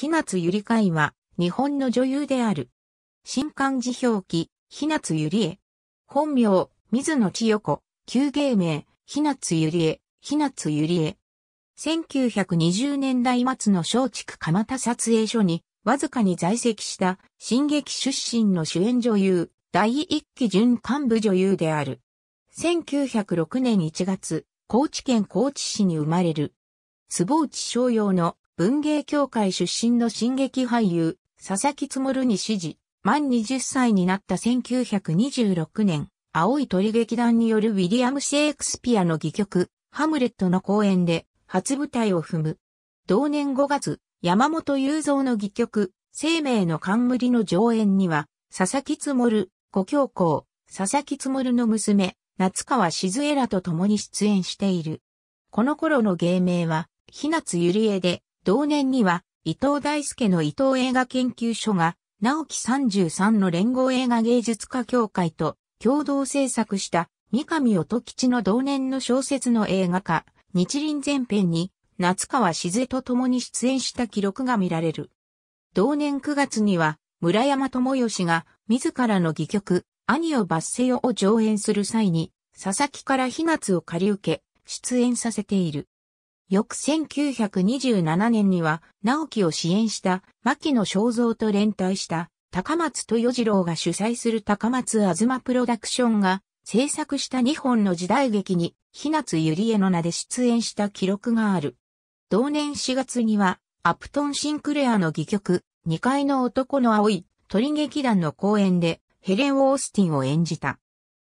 日夏ゆりかいは、日本の女優である。新漢字表記、日夏ゆりえ。本名、水野千代子、旧芸名、日夏ゆりえ、日夏ゆりえ。1920年代末の松竹蒲田撮影所に、わずかに在籍した、新劇出身の主演女優、第一期準幹部女優である。1906年1月、高知県高知市に生まれる。坪内商用の文芸協会出身の進撃俳優、佐々木つもるに指示、満20歳になった1926年、青い鳥劇団によるウィリアム・シェイクスピアの戯曲、ハムレットの公演で、初舞台を踏む。同年5月、山本雄三の戯曲、生命の冠の上演には、佐々木つもる、ご教皇、佐々木つもるの娘、夏川静江らと共に出演している。この頃の芸名は、日夏ゆりえで、同年には、伊藤大輔の伊藤映画研究所が、直木33の連合映画芸術家協会と共同制作した三上音吉の同年の小説の映画化、日輪前編に夏川静江と共に出演した記録が見られる。同年9月には村山智義が自らの戯曲、兄を罰せよを上演する際に、佐々木から火夏を借り受け、出演させている。翌1927年には、直樹を支援した牧野正造と連帯した高松豊次郎が主催する高松あずまプロダクションが制作した日本の時代劇に、日夏ゆりえの名で出演した記録がある。同年4月には、アプトン・シンクレアの戯曲、二階の男の青い鳥劇団の公演で、ヘレン・オースティンを演じた。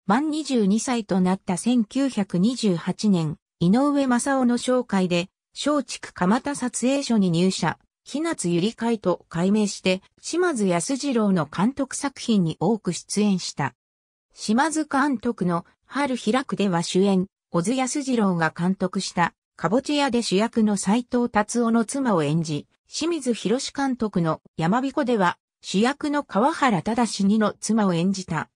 満22歳となった1928年、井上正夫の紹介で、松竹蒲田撮影所に入社、日夏ゆり会と改名して、島津安二郎の監督作品に多く出演した。島津監督の春開くでは主演、小津安二郎が監督した、かぼち屋で主役の斎藤達夫の妻を演じ、清水博監督の山彦では主役の川原忠二の妻を演じた。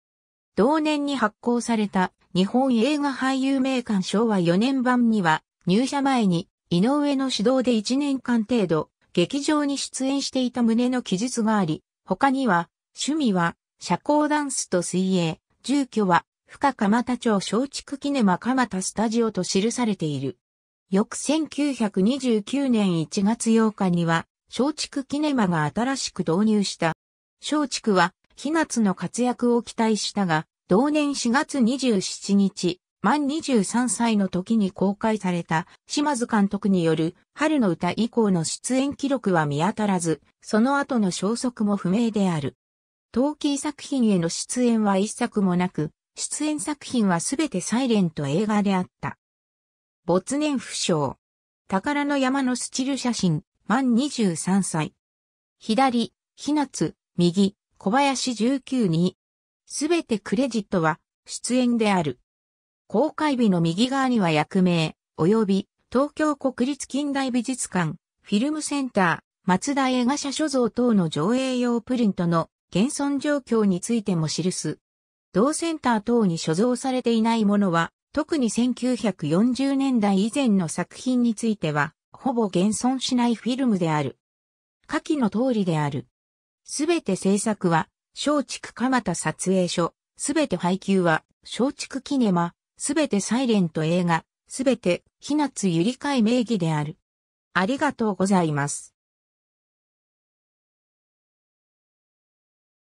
同年に発行された日本映画俳優名鑑昭和4年版には、入社前に、井上の指導で1年間程度、劇場に出演していた旨の記述があり、他には、趣味は、社交ダンスと水泳、住居は、深蒲田町松竹キネマ蒲田スタジオと記されている。翌1929年1月8日には、松竹キネマが新しく導入した。松竹は、日夏の活躍を期待したが、同年4月27日、満23歳の時に公開された島津監督による春の歌以降の出演記録は見当たらず、その後の消息も不明である。トーキー作品への出演は一作もなく、出演作品はすべてサイレント映画であった。没年不詳。宝の山のスチル写真、満23歳。左、ひなつ、右、小林19に、すべてクレジットは出演である。公開日の右側には役名、及び東京国立近代美術館、フィルムセンター、松田映画社所蔵等の上映用プリントの現存状況についても記す。同センター等に所蔵されていないものは、特に1940年代以前の作品については、ほぼ現存しないフィルムである。下記の通りである。すべて制作は松竹蒲田撮影所、すべて配給は、松竹キネマ、すべてサイレント映画、すべて、日夏ゆりかい名義である。ありがとうございます。